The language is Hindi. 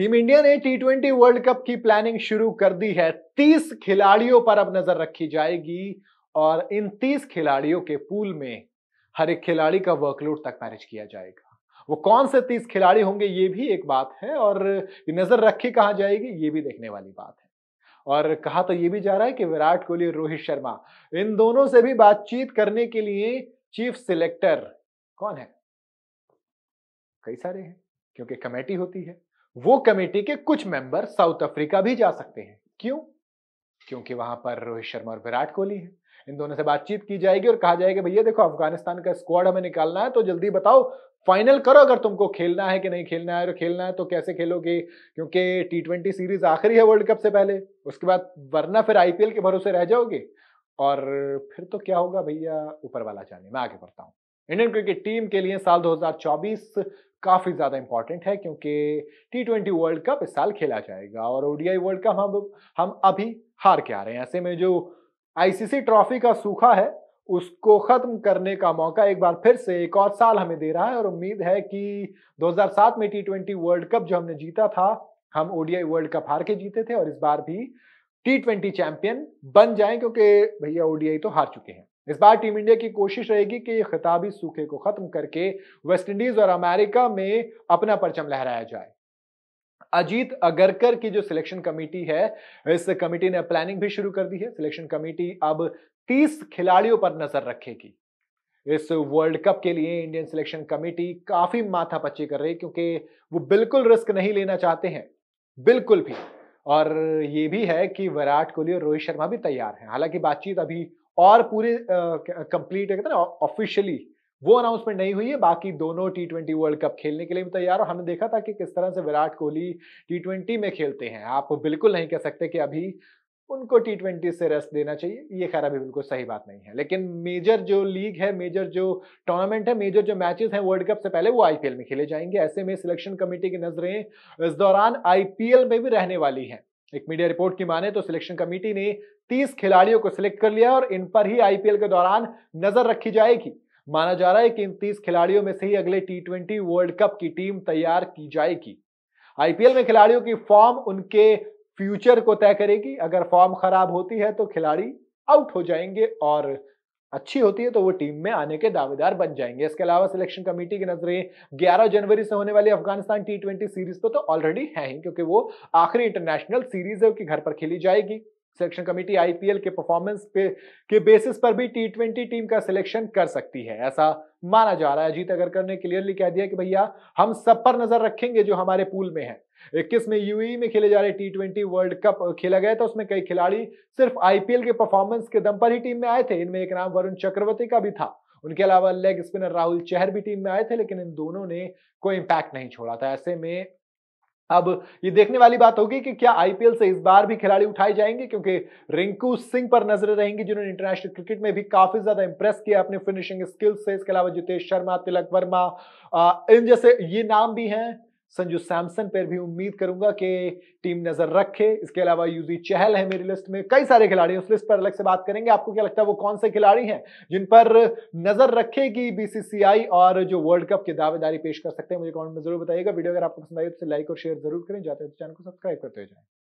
टीम इंडिया ने टी ट्वेंटी वर्ल्ड कप की प्लानिंग शुरू कर दी है तीस खिलाड़ियों पर अब नजर रखी जाएगी और इन तीस खिलाड़ियों के पूल में हर एक खिलाड़ी का वर्कलोड तक मैनेज किया जाएगा वो कौन से तीस खिलाड़ी होंगे ये भी एक बात है और नजर रखी कहा जाएगी ये भी देखने वाली बात है और कहा तो ये भी जा रहा है कि विराट कोहली और रोहित शर्मा इन दोनों से भी बातचीत करने के लिए चीफ सिलेक्टर कौन है कई सारे हैं क्योंकि कमेटी होती है वो कमेटी के कुछ मेंबर साउथ अफ्रीका भी जा सकते हैं क्यों क्योंकि वहां पर रोहित शर्मा और विराट कोहली है इन दोनों से बातचीत की जाएगी और कहा जाएगा भैया देखो अफगानिस्तान का स्क्वाड हमें निकालना है तो जल्दी बताओ फाइनल करो अगर तुमको खेलना है कि नहीं खेलना है और खेलना है तो कैसे खेलोगे क्योंकि टी ट्वेंटी सीरीज आखिरी है वर्ल्ड कप से पहले उसके बाद वरना फिर आईपीएल के भरोसे रह जाओगे और फिर तो क्या होगा भैया ऊपर वाला जाने मैं आगे बढ़ता हूँ इंडियन क्रिकेट टीम के लिए साल 2024 काफ़ी ज़्यादा इंपॉर्टेंट है क्योंकि टी ट्वेंटी वर्ल्ड कप इस साल खेला जाएगा और ओडीआई वर्ल्ड कप हम हम अभी हार के आ रहे हैं ऐसे में जो आईसीसी ट्रॉफी का सूखा है उसको ख़त्म करने का मौका एक बार फिर से एक और साल हमें दे रहा है और उम्मीद है कि 2007 में टी ट्वेंटी वर्ल्ड कप जो हमने जीता था हम ओडीआई वर्ल्ड कप हार के जीते थे और इस बार भी टी ट्वेंटी चैंपियन बन जाए क्योंकि भैया ओडीआई तो हार चुके हैं इस बार टीम इंडिया की कोशिश रहेगी कि ये खिताबी सूखे को खत्म करके वेस्टइंडीज और अमेरिका में अपना परचम लहराया जाए अजीत अगरकर की जो सिलेक्शन कमेटी है इस कमेटी ने प्लानिंग भी शुरू कर दी है सिलेक्शन कमेटी अब 30 खिलाड़ियों पर नजर रखेगी इस वर्ल्ड कप के लिए इंडियन सिलेक्शन कमेटी काफी पच्ची कर रही है क्योंकि वो बिल्कुल रिस्क नहीं लेना चाहते हैं बिल्कुल भी और ये भी है कि विराट कोहली और रोहित शर्मा भी तैयार हैं हालांकि बातचीत अभी और पूरे कंप्लीट है ना ऑफिशियली वो अनाउंसमेंट नहीं हुई है बाकी दोनों टी ट्वेंटी वर्ल्ड कप खेलने के लिए भी तैयार और हमने देखा था कि किस तरह से विराट कोहली टी ट्वेंटी में खेलते हैं आप बिल्कुल नहीं कह सकते कि अभी उनको टी ट्वेंटी से रेस्ट देना चाहिए ये खैर अभी बिल्कुल सही बात नहीं है लेकिन मेजर जो लीग है मेजर जो टूर्नामेंट है मेजर जो मैचेस हैं वर्ल्ड कप से पहले वो आईपीएल में खेले जाएंगे ऐसे में सिलेक्शन कमेटी की नजरें इस दौरान आईपीएल में भी रहने वाली हैं एक मीडिया रिपोर्ट की माने तो सिलेक्शन कमेटी ने 30 खिलाड़ियों को सिलेक्ट कर लिया और इन पर ही आईपीएल के दौरान नजर रखी जाएगी माना जा रहा है कि इन 30 खिलाड़ियों में से ही अगले टी वर्ल्ड कप की टीम तैयार की जाएगी आईपीएल में खिलाड़ियों की फॉर्म उनके फ्यूचर को तय करेगी अगर फॉर्म खराब होती है तो खिलाड़ी आउट हो जाएंगे और अच्छी होती है तो वो टीम में आने के दावेदार बन जाएंगे इसके अलावा सिलेक्शन कमेटी की नजरें 11 जनवरी से होने वाली अफगानिस्तान टी सीरीज पर तो ऑलरेडी तो है ही क्योंकि वो आखिरी इंटरनेशनल सीरीज है कि घर पर खेली जाएगी सिलेक्शन कमेटी आईपीएल के परफॉर्मेंस पे के बेसिस पर भी टी ट्वेंटी टीम का सिलेक्शन कर सकती है ऐसा माना जा रहा है अजीत अगरकर ने क्लियरली कह दिया कि भैया हम सब पर नजर रखेंगे जो हमारे पूल में है इक्कीस में यूएई e e में खेले जा रहे टी ट्वेंटी वर्ल्ड कप खेला गया था उसमें कई खिलाड़ी सिर्फ आईपीएल के परफॉर्मेंस के दम पर ही टीम में आए थे इनमें एक नाम वरुण चक्रवर्ती का भी था उनके अलावा लेग स्पिनर राहुल चहर भी टीम में आए थे लेकिन इन दोनों ने कोई इम्पैक्ट नहीं छोड़ा था ऐसे में अब ये देखने वाली बात होगी कि क्या आईपीएल से इस बार भी खिलाड़ी उठाए जाएंगे क्योंकि रिंकू सिंह पर नजर रहेंगी जिन्होंने इंटरनेशनल क्रिकेट में भी काफी ज्यादा इंप्रेस किया अपने फिनिशिंग स्किल्स से इसके अलावा जितेश शर्मा तिलक वर्मा इन जैसे ये नाम भी हैं संजू सैमसन पर भी उम्मीद करूंगा कि टीम नजर रखे इसके अलावा यूजी चहल है मेरी लिस्ट में कई सारे खिलाड़ी उस लिस्ट पर अलग से बात करेंगे आपको क्या लगता है वो कौन से खिलाड़ी हैं जिन पर नजर रखेगी बीसीसीआई और जो वर्ल्ड कप की दावेदारी पेश कर सकते हैं मुझे कमेंट में जरूर बताइएगा वीडियो अगर आपको पसंद आई तो लाइक और शेयर जरूर करें जाते हैं तो चैनल को सब्सक्राइब करते जाए